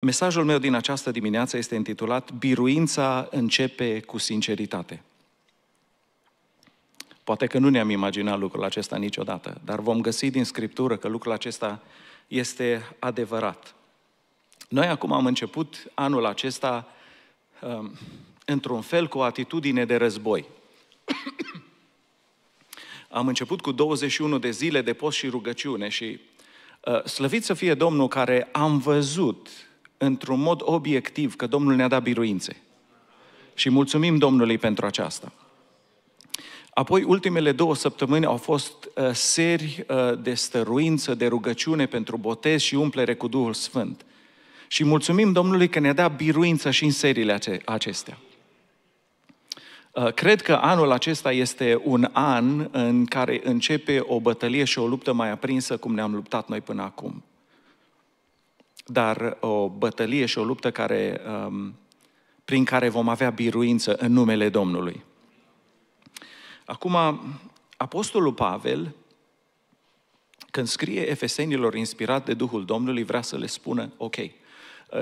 Mesajul meu din această dimineață este intitulat Biruința începe cu sinceritate. Poate că nu ne-am imaginat lucrul acesta niciodată, dar vom găsi din Scriptură că lucrul acesta este adevărat. Noi acum am început anul acesta um, într-un fel cu o atitudine de război. am început cu 21 de zile de post și rugăciune și uh, slăvit să fie Domnul care am văzut într-un mod obiectiv că Domnul ne-a dat biruințe. Și mulțumim Domnului pentru aceasta. Apoi, ultimele două săptămâni au fost uh, seri uh, de stăruință, de rugăciune pentru botez și umplere cu Duhul Sfânt. Și mulțumim Domnului că ne-a dat biruință și în serile ace- acestea. Uh, cred că anul acesta este un an în care începe o bătălie și o luptă mai aprinsă cum ne-am luptat noi până acum dar o bătălie și o luptă care, um, prin care vom avea biruință în numele Domnului. Acum, Apostolul Pavel, când scrie Efesenilor inspirat de Duhul Domnului, vrea să le spună, ok, uh,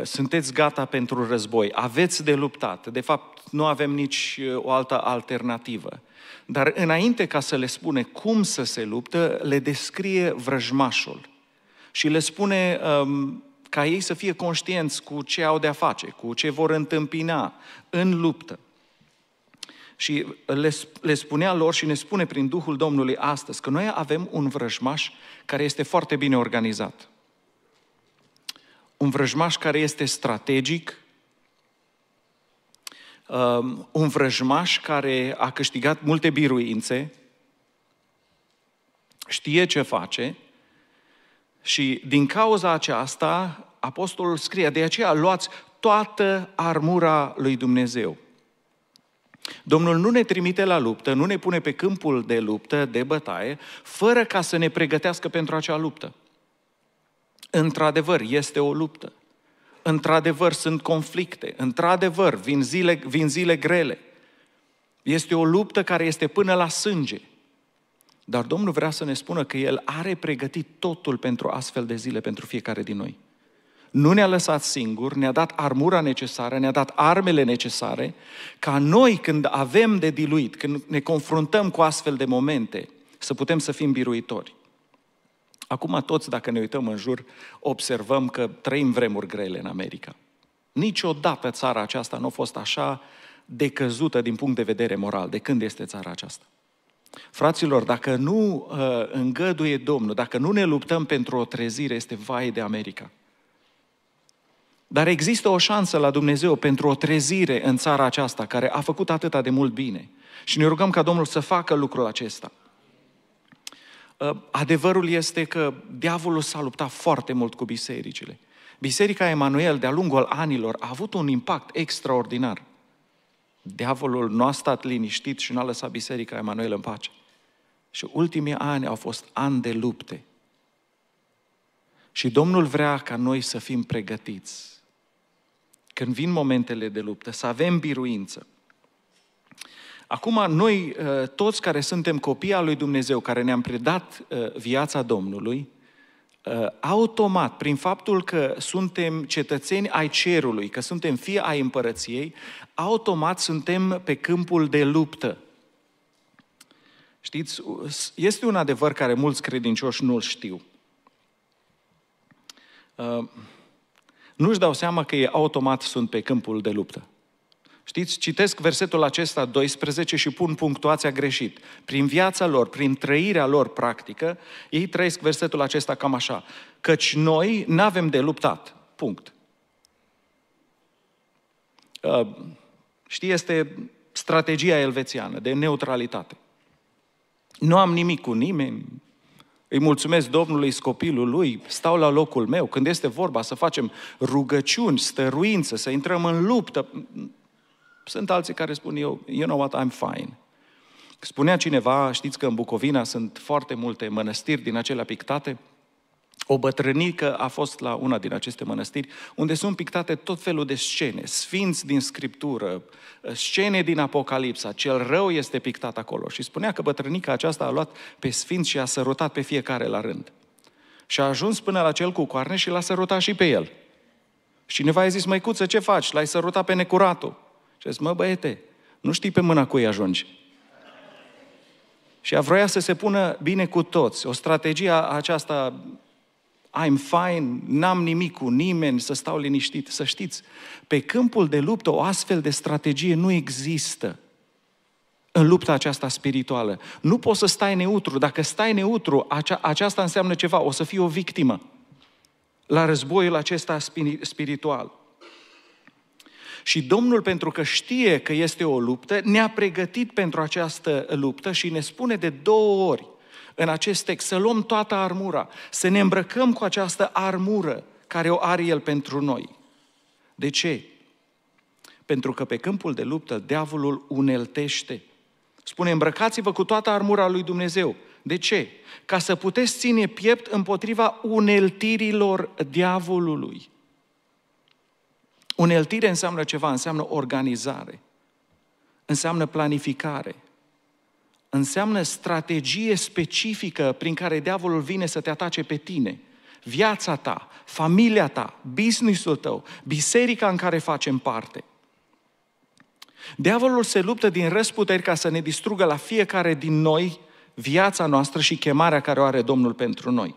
sunteți gata pentru război, aveți de luptat, de fapt nu avem nici uh, o altă alternativă. Dar înainte ca să le spune cum să se luptă, le descrie vrăjmașul și le spune um, ca ei să fie conștienți cu ce au de-a face, cu ce vor întâmpina în luptă. Și le, le spunea lor și ne spune prin Duhul Domnului astăzi că noi avem un vrăjmaș care este foarte bine organizat. Un vrăjmaș care este strategic, um, un vrăjmaș care a câștigat multe biruințe, știe ce face și din cauza aceasta, apostolul scrie, de aceea luați toată armura lui Dumnezeu. Domnul nu ne trimite la luptă, nu ne pune pe câmpul de luptă, de bătaie, fără ca să ne pregătească pentru acea luptă. Într-adevăr, este o luptă. Într-adevăr, sunt conflicte. Într-adevăr, vin zile, vin zile grele. Este o luptă care este până la sânge. Dar Domnul vrea să ne spună că El are pregătit totul pentru astfel de zile, pentru fiecare din noi. Nu ne-a lăsat singur, ne-a dat armura necesară, ne-a dat armele necesare, ca noi când avem de diluit, când ne confruntăm cu astfel de momente, să putem să fim biruitori. Acum toți, dacă ne uităm în jur, observăm că trăim vremuri grele în America. Niciodată țara aceasta nu a fost așa decăzută din punct de vedere moral, de când este țara aceasta. Fraților, dacă nu uh, îngăduie Domnul, dacă nu ne luptăm pentru o trezire, este vai de America. Dar există o șansă la Dumnezeu pentru o trezire în țara aceasta, care a făcut atâta de mult bine. Și ne rugăm ca Domnul să facă lucrul acesta. Uh, adevărul este că diavolul s-a luptat foarte mult cu bisericile. Biserica Emanuel, de-a lungul anilor, a avut un impact extraordinar. Diavolul nu a stat liniștit și nu a lăsat Biserica Emanuel în pace. Și ultimii ani au fost ani de lupte. Și Domnul vrea ca noi să fim pregătiți. Când vin momentele de luptă, să avem biruință. Acum, noi eh, toți care suntem copii al lui Dumnezeu, care ne-am predat eh, viața Domnului, Uh, automat, prin faptul că suntem cetățeni ai cerului, că suntem fie ai împărăției, automat suntem pe câmpul de luptă. Știți, uh, este un adevăr care mulți credincioși nu-l știu. Uh, nu-și dau seama că e automat sunt pe câmpul de luptă. Știți, citesc versetul acesta 12 și pun punctuația greșit. Prin viața lor, prin trăirea lor practică, ei trăiesc versetul acesta cam așa. Căci noi nu avem de luptat. Punct. Uh, știi, este strategia elvețiană de neutralitate. Nu am nimic cu nimeni, îi mulțumesc Domnului scopilul lui, stau la locul meu. Când este vorba să facem rugăciuni, stăruință, să intrăm în luptă, sunt alții care spun eu, you know what, I'm fine. Spunea cineva, știți că în Bucovina sunt foarte multe mănăstiri din acelea pictate, o bătrânică a fost la una din aceste mănăstiri, unde sunt pictate tot felul de scene, sfinți din Scriptură, scene din Apocalipsa, cel rău este pictat acolo. Și spunea că bătrânica aceasta a luat pe sfinți și a sărutat pe fiecare la rând. Și a ajuns până la cel cu coarne și l-a sărutat și pe el. Și cineva i-a zis, măicuță, ce faci? L-ai sărutat pe necuratul. Și zis, mă băiete, nu știi pe mâna cui ajungi. Și a vroia să se pună bine cu toți. O strategie aceasta, I'm fine, n-am nimic cu nimeni, să stau liniștit. Să știți, pe câmpul de luptă o astfel de strategie nu există în lupta aceasta spirituală. Nu poți să stai neutru. Dacă stai neutru, acea, aceasta înseamnă ceva. O să fii o victimă la războiul acesta spiritual. Și Domnul, pentru că știe că este o luptă, ne-a pregătit pentru această luptă și ne spune de două ori în acest text să luăm toată armura, să ne îmbrăcăm cu această armură care o are El pentru noi. De ce? Pentru că pe câmpul de luptă diavolul uneltește. Spune, îmbrăcați-vă cu toată armura lui Dumnezeu. De ce? Ca să puteți ține piept împotriva uneltirilor diavolului. Uneltire înseamnă ceva, înseamnă organizare, înseamnă planificare, înseamnă strategie specifică prin care diavolul vine să te atace pe tine, viața ta, familia ta, businessul tău, biserica în care facem parte. Diavolul se luptă din răsputeri ca să ne distrugă la fiecare din noi viața noastră și chemarea care o are Domnul pentru noi.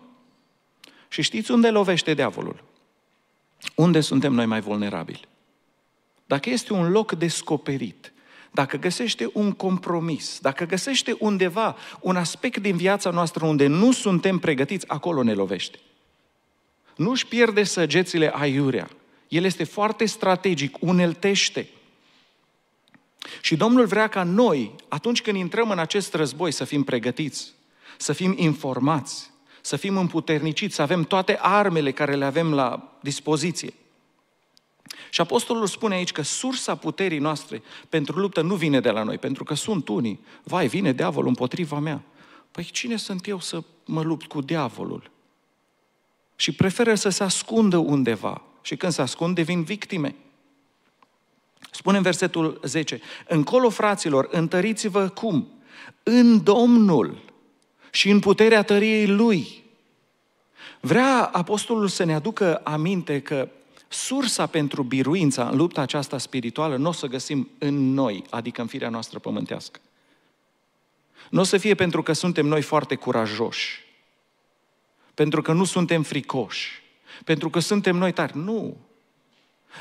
Și știți unde lovește diavolul? Unde suntem noi mai vulnerabili? Dacă este un loc descoperit, dacă găsește un compromis, dacă găsește undeva un aspect din viața noastră unde nu suntem pregătiți, acolo ne lovește. Nu-și pierde săgețile aiurea. El este foarte strategic, uneltește. Și Domnul vrea ca noi, atunci când intrăm în acest război, să fim pregătiți, să fim informați, să fim împuterniciți, să avem toate armele care le avem la dispoziție. Și apostolul spune aici că sursa puterii noastre pentru luptă nu vine de la noi, pentru că sunt unii. Vai, vine diavolul împotriva mea. Păi cine sunt eu să mă lupt cu diavolul? Și preferă să se ascundă undeva. Și când se ascund, devin victime. Spune în versetul 10, încolo fraților, întăriți-vă cum? În Domnul și în puterea tăriei Lui. Vrea apostolul să ne aducă aminte că sursa pentru biruința în lupta aceasta spirituală nu o să găsim în noi, adică în firea noastră pământească. Nu o să fie pentru că suntem noi foarte curajoși, pentru că nu suntem fricoși, pentru că suntem noi tari. Nu!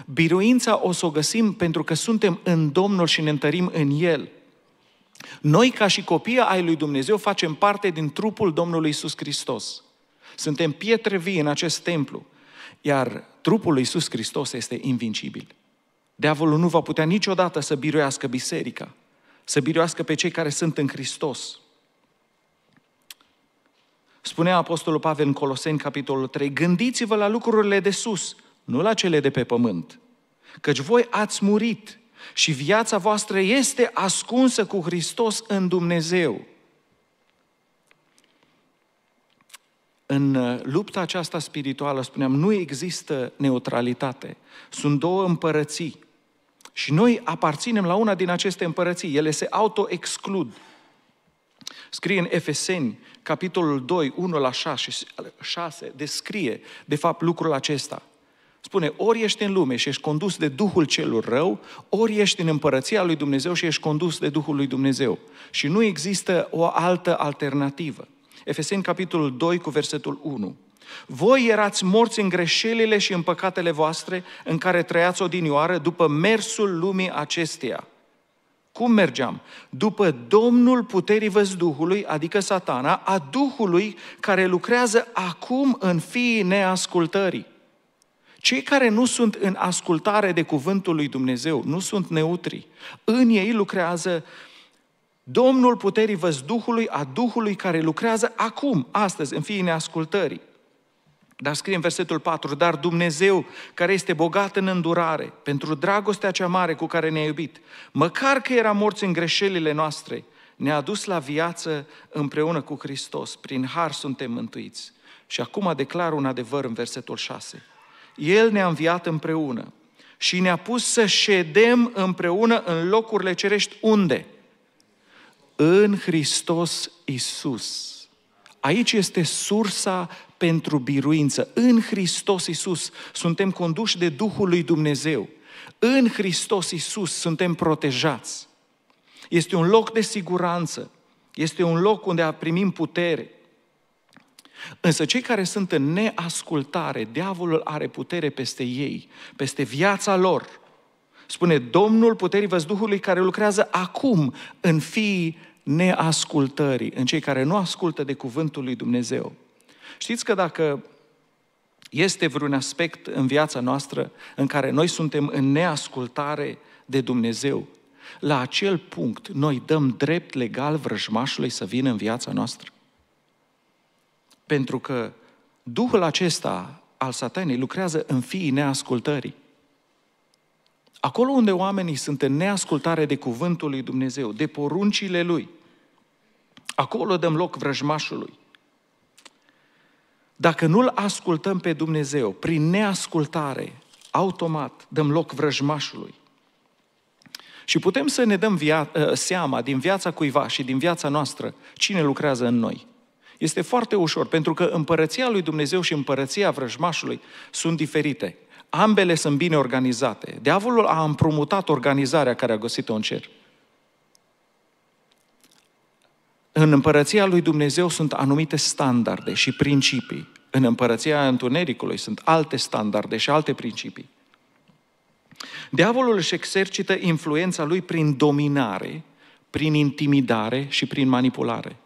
Biruința o să o găsim pentru că suntem în Domnul și ne întărim în El – noi, ca și copii ai lui Dumnezeu, facem parte din trupul Domnului Isus Hristos. Suntem pietre vii în acest templu, iar trupul lui Isus Hristos este invincibil. Diavolul nu va putea niciodată să biruiască biserica, să biruiască pe cei care sunt în Hristos. Spunea Apostolul Pavel în Coloseni, capitolul 3, gândiți-vă la lucrurile de sus, nu la cele de pe pământ, căci voi ați murit și viața voastră este ascunsă cu Hristos în Dumnezeu. În uh, lupta aceasta spirituală, spuneam, nu există neutralitate. Sunt două împărății și noi aparținem la una din aceste împărății. Ele se auto-exclud. Scrie în Efeseni, capitolul 2, 1 la 6, 6, descrie, de fapt, lucrul acesta – Spune, ori ești în lume și ești condus de Duhul celor rău, ori ești în împărăția lui Dumnezeu și ești condus de Duhul lui Dumnezeu. Și nu există o altă alternativă. Efeseni, capitolul 2, cu versetul 1. Voi erați morți în greșelile și în păcatele voastre în care trăiați odinioară după mersul lumii acesteia. Cum mergeam? După Domnul puterii văzduhului, adică satana, a Duhului care lucrează acum în fiii neascultării. Cei care nu sunt în ascultare de cuvântul lui Dumnezeu, nu sunt neutri, în ei lucrează Domnul puterii văzduhului, a Duhului care lucrează acum, astăzi, în fiii neascultării. Dar scrie în versetul 4, dar Dumnezeu, care este bogat în îndurare, pentru dragostea cea mare cu care ne-a iubit, măcar că era morți în greșelile noastre, ne-a dus la viață împreună cu Hristos. Prin har suntem mântuiți. Și acum declar un adevăr în versetul 6. El ne-a înviat împreună și ne-a pus să ședem împreună în locurile cerești. Unde? În Hristos Isus. Aici este sursa pentru biruință. În Hristos Isus suntem conduși de Duhul lui Dumnezeu. În Hristos Isus suntem protejați. Este un loc de siguranță. Este un loc unde primim putere. Însă cei care sunt în neascultare, diavolul are putere peste ei, peste viața lor. Spune Domnul puterii văzduhului care lucrează acum în fiii neascultării, în cei care nu ascultă de cuvântul lui Dumnezeu. Știți că dacă este vreun aspect în viața noastră în care noi suntem în neascultare de Dumnezeu, la acel punct noi dăm drept legal vrăjmașului să vină în viața noastră? Pentru că Duhul acesta al satanei lucrează în fiii neascultării. Acolo unde oamenii sunt în neascultare de cuvântul lui Dumnezeu, de poruncile lui, acolo dăm loc vrăjmașului. Dacă nu-L ascultăm pe Dumnezeu, prin neascultare, automat dăm loc vrăjmașului. Și putem să ne dăm via- seama din viața cuiva și din viața noastră cine lucrează în noi – este foarte ușor, pentru că împărăția lui Dumnezeu și împărăția vrăjmașului sunt diferite. Ambele sunt bine organizate. Diavolul a împrumutat organizarea care a găsit-o în cer. În împărăția lui Dumnezeu sunt anumite standarde și principii. În împărăția întunericului sunt alte standarde și alte principii. Diavolul își exercită influența lui prin dominare, prin intimidare și prin manipulare.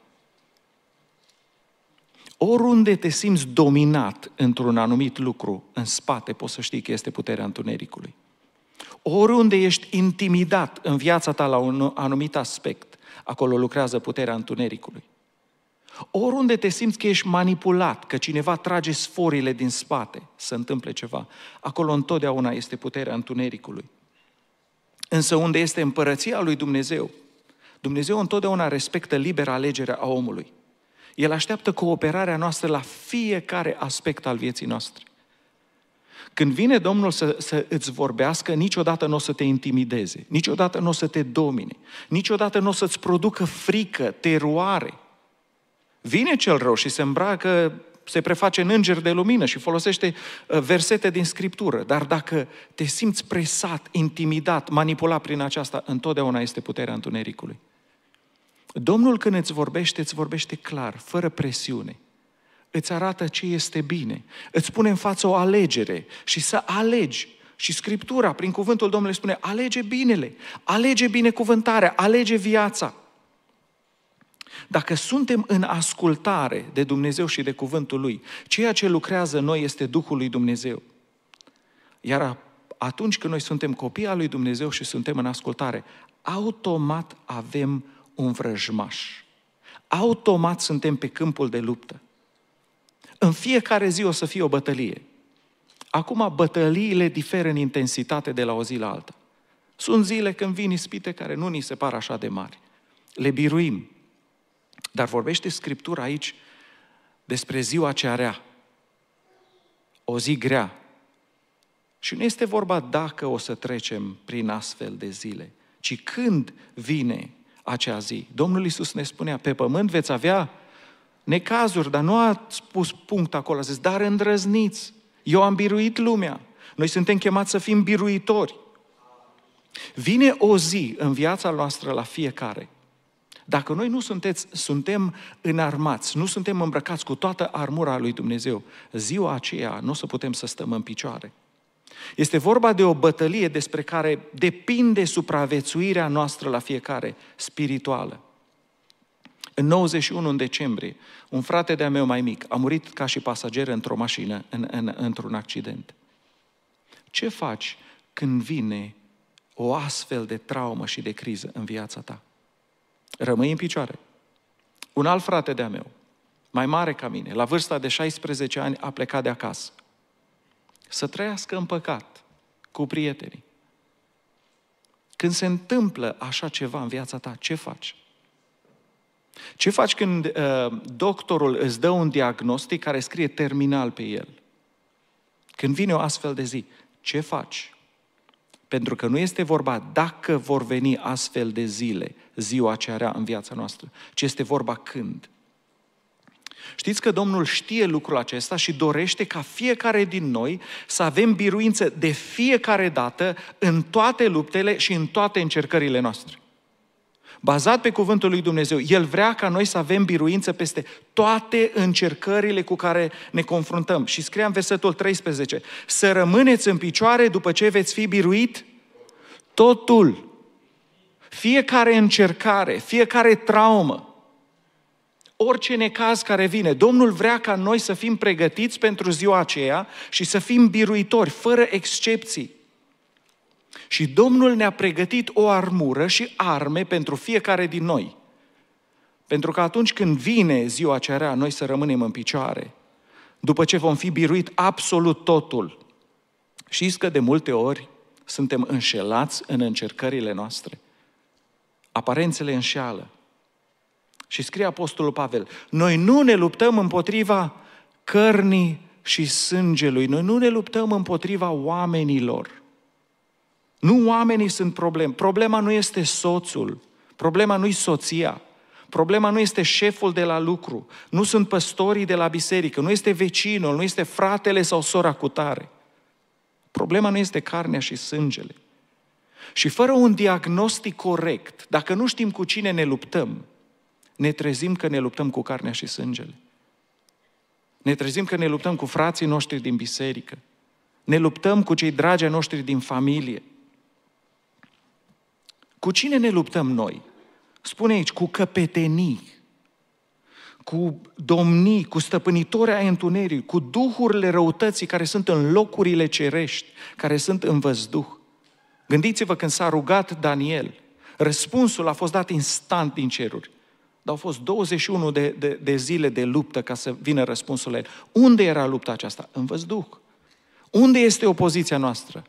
Oriunde te simți dominat într-un anumit lucru, în spate poți să știi că este puterea întunericului. Oriunde ești intimidat în viața ta la un anumit aspect, acolo lucrează puterea întunericului. Oriunde te simți că ești manipulat, că cineva trage sforile din spate să întâmple ceva, acolo întotdeauna este puterea întunericului. Însă unde este împărăția lui Dumnezeu, Dumnezeu întotdeauna respectă libera alegerea a omului. El așteaptă cooperarea noastră la fiecare aspect al vieții noastre. Când vine Domnul să, să îți vorbească, niciodată nu o să te intimideze, niciodată nu o să te domine, niciodată nu o să-ți producă frică, teroare. Vine cel rău și se îmbracă, se preface în înger de lumină și folosește uh, versete din Scriptură. Dar dacă te simți presat, intimidat, manipulat prin aceasta, întotdeauna este puterea întunericului. Domnul când îți vorbește, îți vorbește clar, fără presiune. Îți arată ce este bine. Îți pune în față o alegere și să alegi. Și Scriptura, prin cuvântul Domnului, spune, alege binele, alege binecuvântarea, alege viața. Dacă suntem în ascultare de Dumnezeu și de cuvântul Lui, ceea ce lucrează în noi este Duhul lui Dumnezeu. Iar atunci când noi suntem copii al lui Dumnezeu și suntem în ascultare, automat avem un vrăjmaș. Automat suntem pe câmpul de luptă. În fiecare zi o să fie o bătălie. Acum bătăliile diferă în intensitate de la o zi la alta. Sunt zile când vin ispite care nu ni se par așa de mari. Le biruim. Dar vorbește Scriptura aici despre ziua ce rea. O zi grea. Și nu este vorba dacă o să trecem prin astfel de zile, ci când vine acea zi. Domnul Iisus ne spunea, pe pământ veți avea necazuri, dar nu a spus punct acolo, a zis, dar îndrăzniți, eu am biruit lumea, noi suntem chemați să fim biruitori. Vine o zi în viața noastră la fiecare. Dacă noi nu sunteți, suntem înarmați, nu suntem îmbrăcați cu toată armura lui Dumnezeu, ziua aceea nu o să putem să stăm în picioare. Este vorba de o bătălie despre care depinde supraviețuirea noastră la fiecare, spirituală. În 91 în decembrie, un frate de-a meu mai mic a murit ca și pasager într-o mașină, în, în, într-un accident. Ce faci când vine o astfel de traumă și de criză în viața ta? Rămâi în picioare. Un alt frate de-a meu, mai mare ca mine, la vârsta de 16 ani, a plecat de acasă să trăiască în păcat cu prietenii. Când se întâmplă așa ceva în viața ta, ce faci? Ce faci când uh, doctorul îți dă un diagnostic care scrie terminal pe el? Când vine o astfel de zi, ce faci? Pentru că nu este vorba dacă vor veni astfel de zile, ziua ce are în viața noastră, ci este vorba când. Știți că Domnul știe lucrul acesta și dorește ca fiecare din noi să avem biruință de fiecare dată în toate luptele și în toate încercările noastre. Bazat pe cuvântul lui Dumnezeu, El vrea ca noi să avem biruință peste toate încercările cu care ne confruntăm. Și scrie în versetul 13, să rămâneți în picioare după ce veți fi biruit totul. Fiecare încercare, fiecare traumă, orice necaz care vine. Domnul vrea ca noi să fim pregătiți pentru ziua aceea și să fim biruitori, fără excepții. Și Domnul ne-a pregătit o armură și arme pentru fiecare din noi. Pentru că atunci când vine ziua aceea, rea, noi să rămânem în picioare. După ce vom fi biruit absolut totul. Știți că de multe ori suntem înșelați în încercările noastre. Aparențele înșeală. Și scrie Apostolul Pavel, noi nu ne luptăm împotriva cărnii și sângelui, noi nu ne luptăm împotriva oamenilor. Nu oamenii sunt problemă. Problema nu este soțul, problema nu-i soția, problema nu este șeful de la lucru, nu sunt păstorii de la biserică, nu este vecinul, nu este fratele sau sora cu tare. Problema nu este carnea și sângele. Și fără un diagnostic corect, dacă nu știm cu cine ne luptăm, ne trezim că ne luptăm cu carnea și sângele. Ne trezim că ne luptăm cu frații noștri din biserică. Ne luptăm cu cei dragi noștri din familie. Cu cine ne luptăm noi? Spune aici, cu căpetenii, cu domnii, cu stăpânitorii ai întunerii, cu duhurile răutății care sunt în locurile cerești, care sunt în văzduh. Gândiți-vă când s-a rugat Daniel, răspunsul a fost dat instant din ceruri. Dar au fost 21 de, de, de zile de luptă ca să vină răspunsul la el. Unde era lupta aceasta? În văzduh. Unde este opoziția noastră?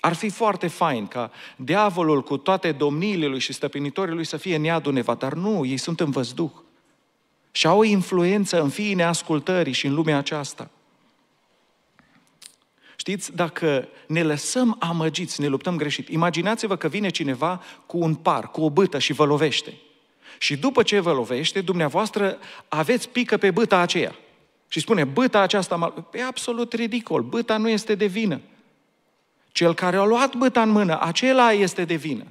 Ar fi foarte fain ca diavolul cu toate domniile lui și stăpânitorii lui să fie în iadul neva, dar nu, ei sunt în văzduh. Și au o influență în fiii neascultării și în lumea aceasta. Știți, dacă ne lăsăm amăgiți, ne luptăm greșit, imaginați-vă că vine cineva cu un par, cu o bâtă și vă lovește. Și după ce vă lovește, dumneavoastră aveți pică pe băta aceea. Și spune, băta aceasta e absolut ridicol, băta nu este de vină. Cel care a luat băta în mână, acela este de vină.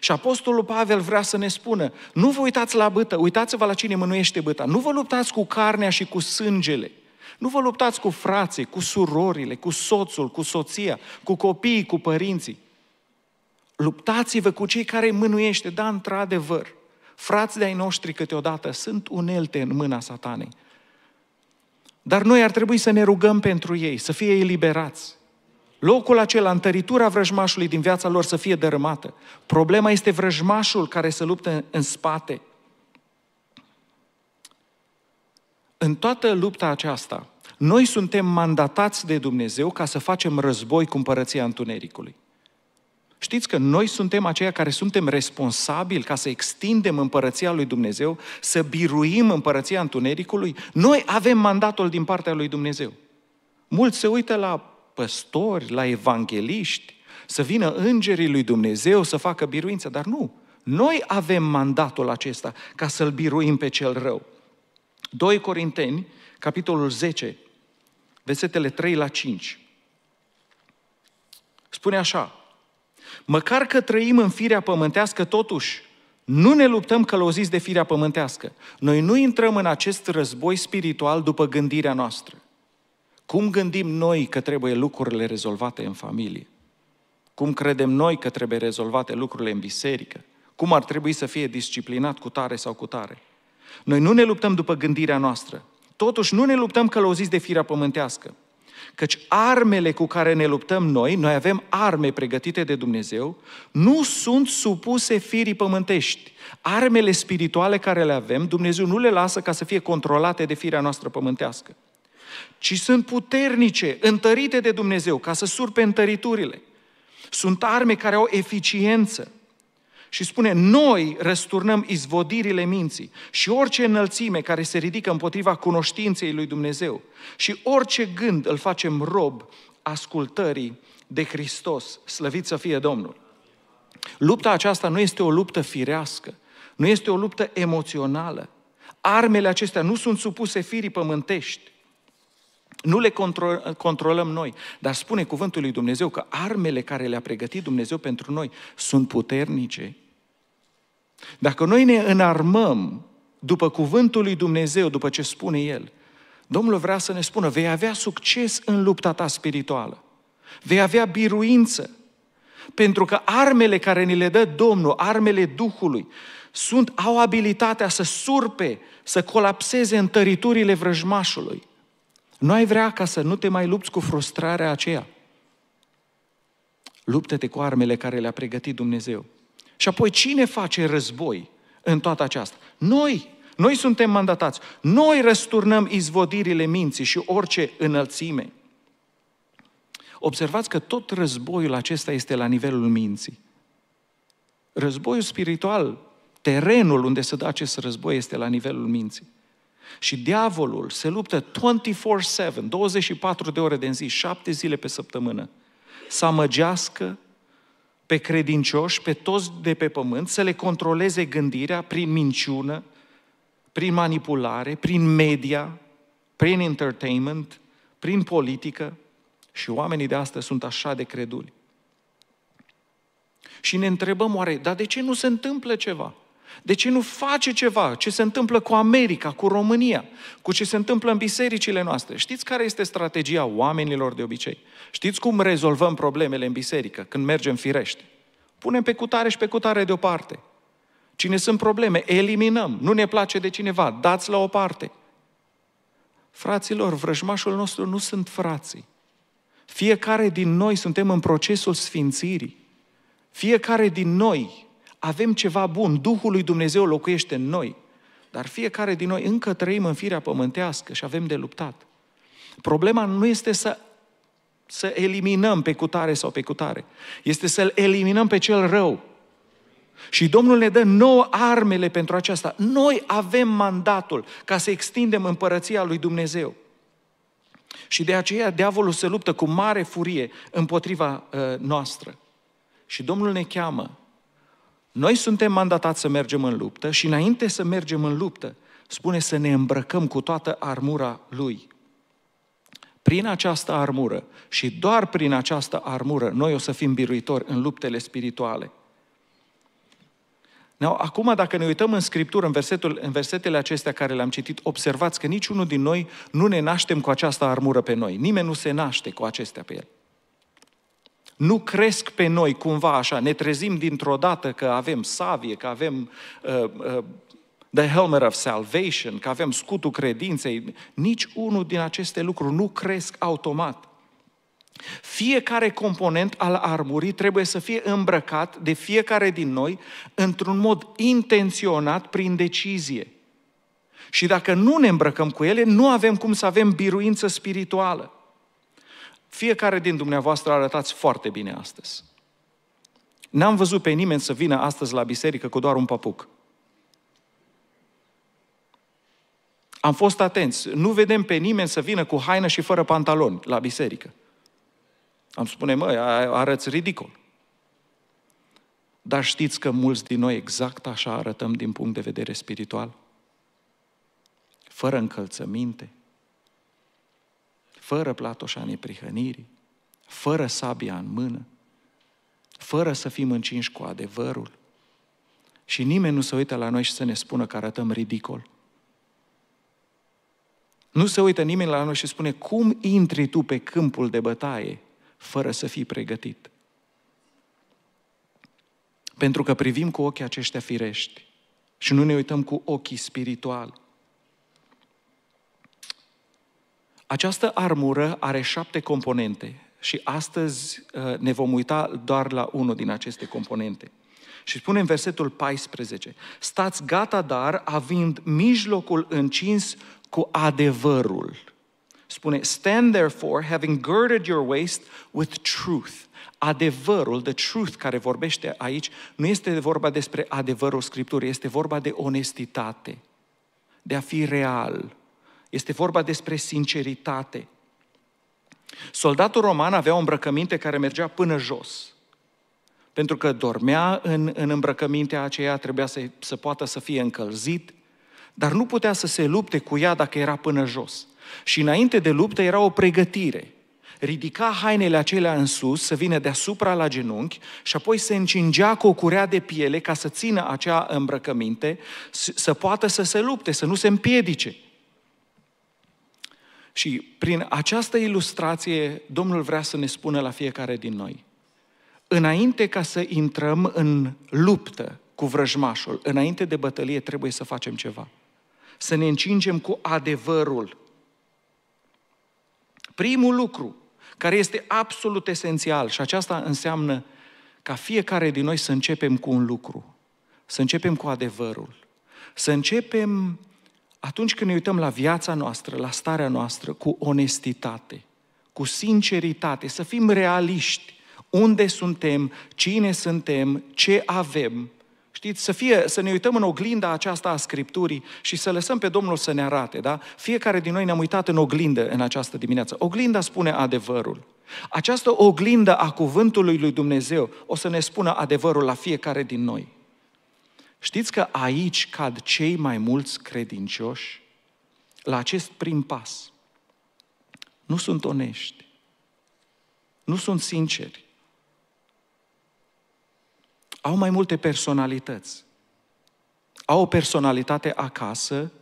Și Apostolul Pavel vrea să ne spună, nu vă uitați la bătă, uitați-vă la cine mânuiește băta, nu vă luptați cu carnea și cu sângele, nu vă luptați cu frații, cu surorile, cu soțul, cu soția, cu copiii, cu părinții. Luptați-vă cu cei care mânuiește, da, într-adevăr. Frați de-ai noștri câteodată sunt unelte în mâna satanei. Dar noi ar trebui să ne rugăm pentru ei, să fie eliberați. Locul acela, întăritura vrăjmașului din viața lor să fie dărâmată. Problema este vrăjmașul care se luptă în spate. În toată lupta aceasta, noi suntem mandatați de Dumnezeu ca să facem război cu împărăția Întunericului. Știți că noi suntem aceia care suntem responsabili ca să extindem împărăția lui Dumnezeu, să biruim împărăția întunericului? Noi avem mandatul din partea lui Dumnezeu. Mulți se uită la păstori, la evangeliști, să vină îngerii lui Dumnezeu să facă biruință, dar nu. Noi avem mandatul acesta ca să-l biruim pe cel rău. 2 Corinteni, capitolul 10, versetele 3 la 5. Spune așa, Măcar că trăim în firea pământească, totuși, nu ne luptăm călăuziți de firea pământească. Noi nu intrăm în acest război spiritual după gândirea noastră. Cum gândim noi că trebuie lucrurile rezolvate în familie? Cum credem noi că trebuie rezolvate lucrurile în biserică? Cum ar trebui să fie disciplinat cu tare sau cu tare? Noi nu ne luptăm după gândirea noastră. Totuși, nu ne luptăm călăuziți de firea pământească. Căci armele cu care ne luptăm noi, noi avem arme pregătite de Dumnezeu, nu sunt supuse firii pământești. Armele spirituale care le avem, Dumnezeu nu le lasă ca să fie controlate de firea noastră pământească, ci sunt puternice, întărite de Dumnezeu, ca să surpe întăriturile. Sunt arme care au eficiență. Și spune, noi răsturnăm izvodirile minții și orice înălțime care se ridică împotriva cunoștinței lui Dumnezeu și orice gând îl facem rob ascultării de Hristos, slăvit să fie Domnul. Lupta aceasta nu este o luptă firească, nu este o luptă emoțională. Armele acestea nu sunt supuse firii pământești, nu le contro- controlăm noi, dar spune cuvântul lui Dumnezeu că armele care le-a pregătit Dumnezeu pentru noi sunt puternice. Dacă noi ne înarmăm după cuvântul lui Dumnezeu, după ce spune El, Domnul vrea să ne spună, vei avea succes în lupta ta spirituală. Vei avea biruință. Pentru că armele care ni le dă Domnul, armele Duhului, sunt, au abilitatea să surpe, să colapseze întăriturile vrăjmașului. Nu ai vrea ca să nu te mai lupți cu frustrarea aceea. Luptă-te cu armele care le-a pregătit Dumnezeu. Și apoi cine face război în toată aceasta? Noi! Noi suntem mandatați. Noi răsturnăm izvodirile minții și orice înălțime. Observați că tot războiul acesta este la nivelul minții. Războiul spiritual, terenul unde se dă acest război este la nivelul minții. Și diavolul se luptă 24-7, 24 de ore de zi, 7 zile pe săptămână, să amăgească pe credincioși, pe toți de pe pământ, să le controleze gândirea prin minciună, prin manipulare, prin media, prin entertainment, prin politică. Și oamenii de astăzi sunt așa de creduli. Și ne întrebăm oare, dar de ce nu se întâmplă ceva? De deci ce nu face ceva? Ce se întâmplă cu America, cu România, cu ce se întâmplă în bisericile noastre? Știți care este strategia oamenilor de obicei? Știți cum rezolvăm problemele în biserică când mergem firești? Punem pe cutare și pe cutare deoparte. Cine sunt probleme? Eliminăm. Nu ne place de cineva. Dați la o parte. Fraților, vrăjmașul nostru nu sunt frații. Fiecare din noi suntem în procesul sfințirii. Fiecare din noi avem ceva bun, Duhul lui Dumnezeu locuiește în noi, dar fiecare din noi încă trăim în firea pământească și avem de luptat. Problema nu este să, să eliminăm pe cutare sau pe cutare, este să-l eliminăm pe cel rău. Și Domnul ne dă nouă armele pentru aceasta. Noi avem mandatul ca să extindem împărăția lui Dumnezeu. Și de aceea diavolul se luptă cu mare furie împotriva uh, noastră. Și Domnul ne cheamă noi suntem mandatați să mergem în luptă și înainte să mergem în luptă, spune să ne îmbrăcăm cu toată armura Lui. Prin această armură și doar prin această armură noi o să fim biruitori în luptele spirituale. Now, acum, dacă ne uităm în Scriptură, în, versetul, în versetele acestea care le-am citit, observați că niciunul din noi nu ne naștem cu această armură pe noi. Nimeni nu se naște cu acestea pe el nu cresc pe noi cumva așa, ne trezim dintr-o dată că avem savie, că avem uh, uh, the helmet of salvation, că avem scutul credinței, nici unul din aceste lucruri nu cresc automat. Fiecare component al armurii trebuie să fie îmbrăcat de fiecare din noi într-un mod intenționat prin decizie. Și dacă nu ne îmbrăcăm cu ele, nu avem cum să avem biruință spirituală. Fiecare din dumneavoastră arătați foarte bine astăzi. N-am văzut pe nimeni să vină astăzi la biserică cu doar un papuc. Am fost atenți. Nu vedem pe nimeni să vină cu haină și fără pantaloni la biserică. Am spune, măi, arăți ridicol. Dar știți că mulți din noi exact așa arătăm din punct de vedere spiritual? Fără încălțăminte, fără platoșanii neprihănirii, fără sabia în mână, fără să fim încinși cu adevărul. Și nimeni nu se uită la noi și să ne spună că arătăm ridicol. Nu se uită nimeni la noi și spune, cum intri tu pe câmpul de bătaie fără să fii pregătit? Pentru că privim cu ochii aceștia firești și nu ne uităm cu ochii spirituali. Această armură are șapte componente și astăzi uh, ne vom uita doar la unul din aceste componente. Și spune în versetul 14, stați gata dar având mijlocul încins cu adevărul. Spune, stand therefore having girded your waist with truth. Adevărul, the truth care vorbește aici, nu este vorba despre adevărul Scripturii, este vorba de onestitate, de a fi real, este vorba despre sinceritate. Soldatul roman avea o îmbrăcăminte care mergea până jos. Pentru că dormea în, în îmbrăcămintea aceea, trebuia să, să poată să fie încălzit, dar nu putea să se lupte cu ea dacă era până jos. Și înainte de luptă era o pregătire. Ridica hainele acelea în sus, să vină deasupra la genunchi și apoi se încingea cu o curea de piele ca să țină acea îmbrăcăminte, să, să poată să se lupte, să nu se împiedice. Și prin această ilustrație, Domnul vrea să ne spună la fiecare din noi. Înainte ca să intrăm în luptă cu vrăjmașul, înainte de bătălie, trebuie să facem ceva. Să ne încingem cu adevărul. Primul lucru care este absolut esențial și aceasta înseamnă ca fiecare din noi să începem cu un lucru, să începem cu adevărul, să începem atunci când ne uităm la viața noastră, la starea noastră, cu onestitate, cu sinceritate, să fim realiști, unde suntem, cine suntem, ce avem, Știți, să, fie, să ne uităm în oglinda aceasta a Scripturii și să lăsăm pe Domnul să ne arate, da? Fiecare din noi ne-am uitat în oglindă în această dimineață. Oglinda spune adevărul. Această oglindă a cuvântului lui Dumnezeu o să ne spună adevărul la fiecare din noi. Știți că aici cad cei mai mulți credincioși la acest prim pas. Nu sunt onești, nu sunt sinceri, au mai multe personalități. Au o personalitate acasă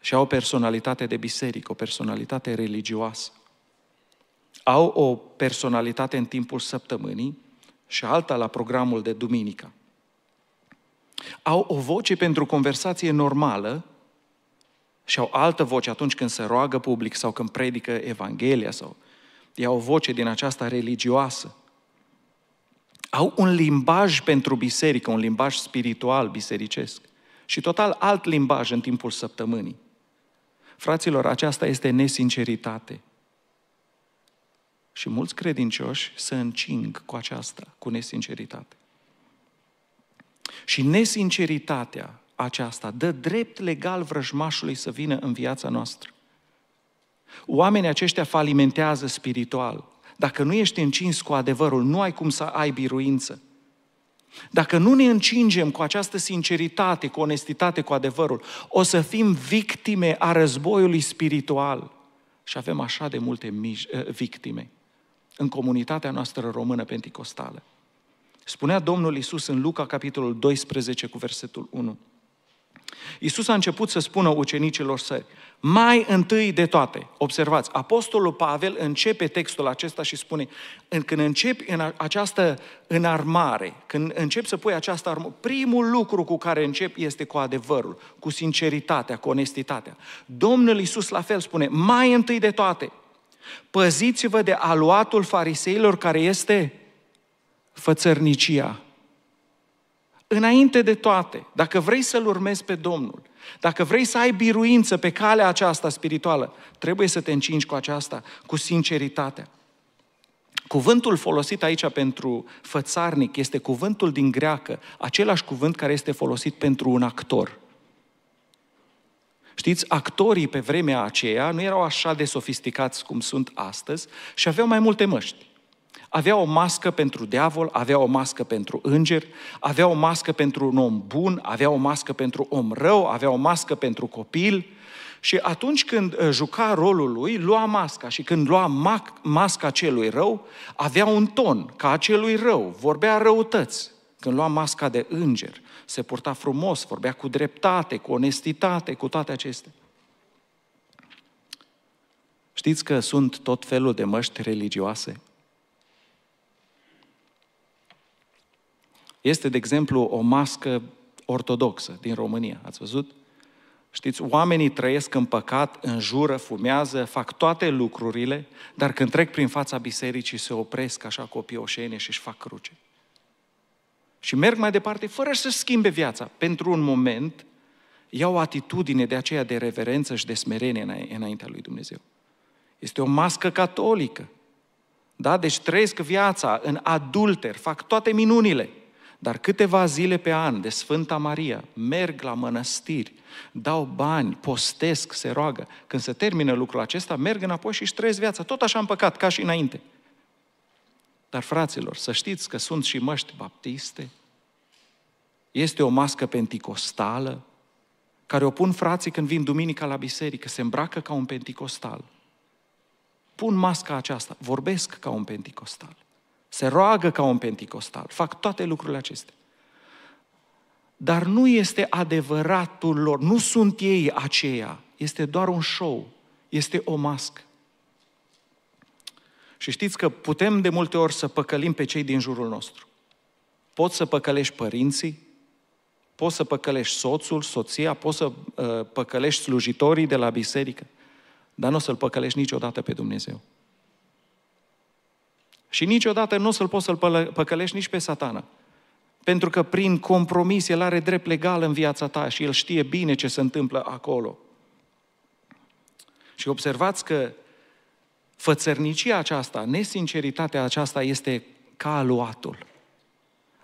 și au o personalitate de biserică, o personalitate religioasă. Au o personalitate în timpul săptămânii și alta la programul de duminică. Au o voce pentru conversație normală și au altă voce atunci când se roagă public sau când predică Evanghelia sau iau o voce din aceasta religioasă. Au un limbaj pentru biserică, un limbaj spiritual bisericesc și total alt limbaj în timpul săptămânii. Fraților, aceasta este nesinceritate. Și mulți credincioși se încing cu aceasta, cu nesinceritate. Și nesinceritatea aceasta dă drept legal vrăjmașului să vină în viața noastră. Oamenii aceștia falimentează spiritual. Dacă nu ești încins cu adevărul, nu ai cum să ai biruință. Dacă nu ne încingem cu această sinceritate, cu onestitate, cu adevărul, o să fim victime a războiului spiritual. Și avem așa de multe mij- eh, victime în comunitatea noastră română penticostală. Spunea Domnul Isus în Luca, capitolul 12, cu versetul 1. Isus a început să spună ucenicilor săi, mai întâi de toate, observați, Apostolul Pavel începe textul acesta și spune, când începi în această înarmare, când începi să pui această armă, primul lucru cu care începi este cu adevărul, cu sinceritatea, cu onestitatea. Domnul Isus la fel spune, mai întâi de toate, păziți-vă de aluatul fariseilor care este fățărnicia. Înainte de toate, dacă vrei să-L urmezi pe Domnul, dacă vrei să ai biruință pe calea aceasta spirituală, trebuie să te încingi cu aceasta, cu sinceritatea. Cuvântul folosit aici pentru fățarnic este cuvântul din greacă, același cuvânt care este folosit pentru un actor. Știți, actorii pe vremea aceea nu erau așa de sofisticați cum sunt astăzi și aveau mai multe măști. Avea o mască pentru diavol, avea o mască pentru înger, avea o mască pentru un om bun, avea o mască pentru om rău, avea o mască pentru copil. Și atunci când uh, juca rolul lui, lua masca și când lua masca celui rău, avea un ton ca acelui rău, vorbea răutăți. Când lua masca de înger, se purta frumos, vorbea cu dreptate, cu onestitate, cu toate acestea. Știți că sunt tot felul de măști religioase? Este, de exemplu, o mască ortodoxă din România. Ați văzut? Știți, oamenii trăiesc în păcat, în jură, fumează, fac toate lucrurile, dar când trec prin fața bisericii se opresc așa cu o pioșenie și își fac cruce. Și merg mai departe fără să schimbe viața. Pentru un moment iau o atitudine de aceea de reverență și de smerenie înaintea lui Dumnezeu. Este o mască catolică. Da? Deci trăiesc viața în adulter, fac toate minunile – dar câteva zile pe an de Sfânta Maria merg la mănăstiri, dau bani, postesc, se roagă. Când se termină lucrul acesta, merg înapoi și își trăiesc viața. Tot așa în păcat, ca și înainte. Dar, fraților, să știți că sunt și măști baptiste, este o mască penticostală, care o pun frații când vin duminica la biserică, se îmbracă ca un penticostal. Pun masca aceasta, vorbesc ca un penticostal. Se roagă ca un penticostal, fac toate lucrurile acestea. Dar nu este adevăratul lor, nu sunt ei aceia, este doar un show, este o mască. Și știți că putem de multe ori să păcălim pe cei din jurul nostru. Poți să păcălești părinții, poți să păcălești soțul, soția, poți să uh, păcălești slujitorii de la biserică, dar nu o să-L păcălești niciodată pe Dumnezeu. Și niciodată nu o să-l poți să-l păcălești nici pe satană. Pentru că prin compromis el are drept legal în viața ta și el știe bine ce se întâmplă acolo. Și observați că fățărnicia aceasta, nesinceritatea aceasta este ca aluatul.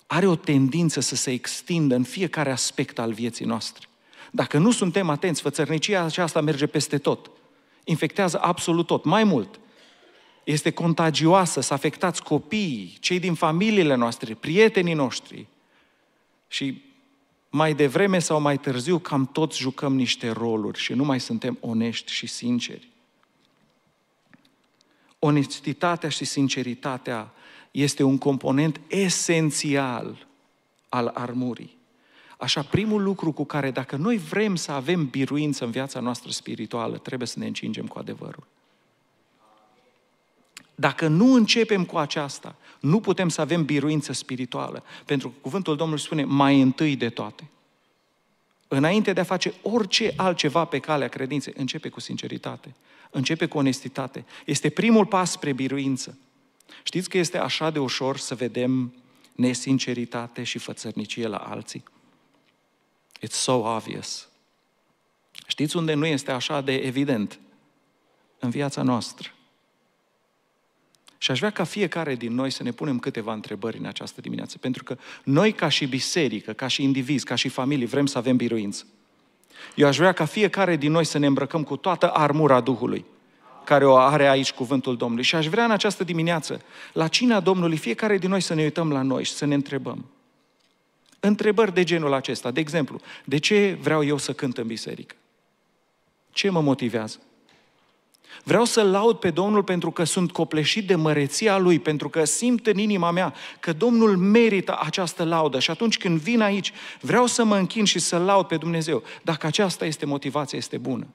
Are o tendință să se extindă în fiecare aspect al vieții noastre. Dacă nu suntem atenți, fățărnicia aceasta merge peste tot. Infectează absolut tot. Mai mult, este contagioasă, să afectați copiii, cei din familiile noastre, prietenii noștri. Și mai devreme sau mai târziu, cam toți jucăm niște roluri și nu mai suntem onești și sinceri. Onestitatea și sinceritatea este un component esențial al armurii. Așa, primul lucru cu care, dacă noi vrem să avem biruință în viața noastră spirituală, trebuie să ne încingem cu adevărul. Dacă nu începem cu aceasta, nu putem să avem biruință spirituală. Pentru că cuvântul Domnului spune mai întâi de toate. Înainte de a face orice altceva pe calea credinței, începe cu sinceritate, începe cu onestitate. Este primul pas spre biruință. Știți că este așa de ușor să vedem nesinceritate și fățărnicie la alții? It's so obvious. Știți unde nu este așa de evident? În viața noastră. Și aș vrea ca fiecare din noi să ne punem câteva întrebări în această dimineață, pentru că noi ca și biserică, ca și indivizi, ca și familii, vrem să avem biruință. Eu aș vrea ca fiecare din noi să ne îmbrăcăm cu toată armura Duhului care o are aici cuvântul Domnului. Și aș vrea în această dimineață, la cina Domnului, fiecare din noi să ne uităm la noi și să ne întrebăm. Întrebări de genul acesta. De exemplu, de ce vreau eu să cânt în biserică? Ce mă motivează? Vreau să-L laud pe Domnul pentru că sunt copleșit de măreția Lui, pentru că simt în inima mea că Domnul merită această laudă și atunci când vin aici, vreau să mă închin și să-L laud pe Dumnezeu. Dacă aceasta este motivația, este bună.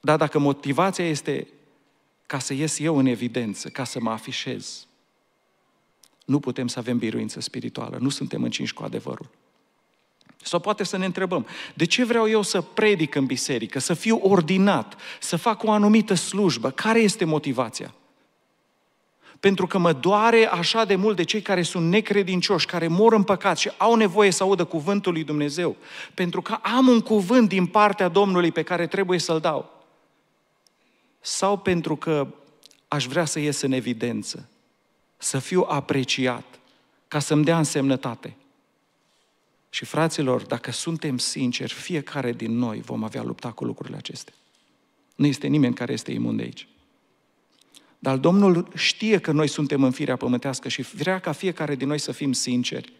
Dar dacă motivația este ca să ies eu în evidență, ca să mă afișez, nu putem să avem biruință spirituală, nu suntem încinși cu adevărul. Sau poate să ne întrebăm, de ce vreau eu să predic în biserică, să fiu ordinat, să fac o anumită slujbă? Care este motivația? Pentru că mă doare așa de mult de cei care sunt necredincioși, care mor în păcat și au nevoie să audă cuvântul lui Dumnezeu. Pentru că am un cuvânt din partea Domnului pe care trebuie să-l dau. Sau pentru că aș vrea să ies în evidență, să fiu apreciat, ca să-mi dea însemnătate. Și fraților, dacă suntem sinceri, fiecare din noi vom avea lupta cu lucrurile acestea. Nu este nimeni care este imun de aici. Dar Domnul știe că noi suntem în firea pământească și vrea ca fiecare din noi să fim sinceri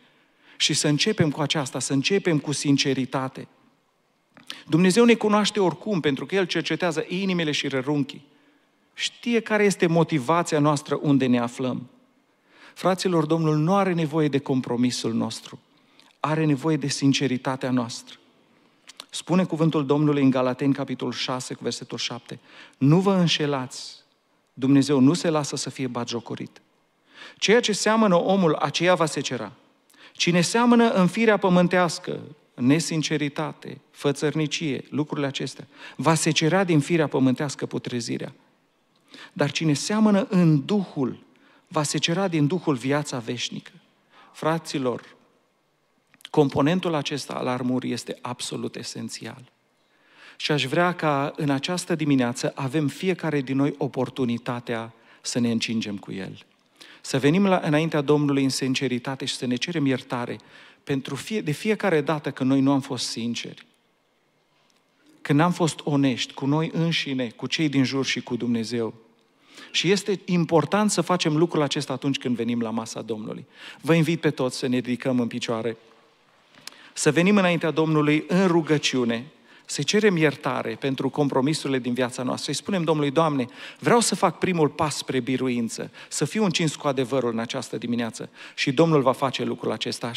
și să începem cu aceasta, să începem cu sinceritate. Dumnezeu ne cunoaște oricum, pentru că El cercetează inimile și rărunchii. Știe care este motivația noastră unde ne aflăm. Fraților, Domnul nu are nevoie de compromisul nostru are nevoie de sinceritatea noastră. Spune cuvântul Domnului în Galateni, capitolul 6, cu versetul 7. Nu vă înșelați, Dumnezeu nu se lasă să fie bagiocorit. Ceea ce seamănă omul, aceea va secera. Cine seamănă în firea pământească, nesinceritate, fățărnicie, lucrurile acestea, va secera din firea pământească putrezirea. Dar cine seamănă în Duhul, va secera din Duhul viața veșnică. Fraților, Componentul acesta al armurii este absolut esențial. Și aș vrea ca în această dimineață avem fiecare din noi oportunitatea să ne încingem cu el. Să venim la, înaintea Domnului în sinceritate și să ne cerem iertare pentru fie, de fiecare dată când noi nu am fost sinceri. Când n-am fost onești cu noi înșine, cu cei din jur și cu Dumnezeu. Și este important să facem lucrul acesta atunci când venim la masa Domnului. Vă invit pe toți să ne ridicăm în picioare să venim înaintea Domnului în rugăciune, să cerem iertare pentru compromisurile din viața noastră. Îi spunem Domnului, Doamne, vreau să fac primul pas spre biruință, să fiu încins cu adevărul în această dimineață și Domnul va face lucrul acesta.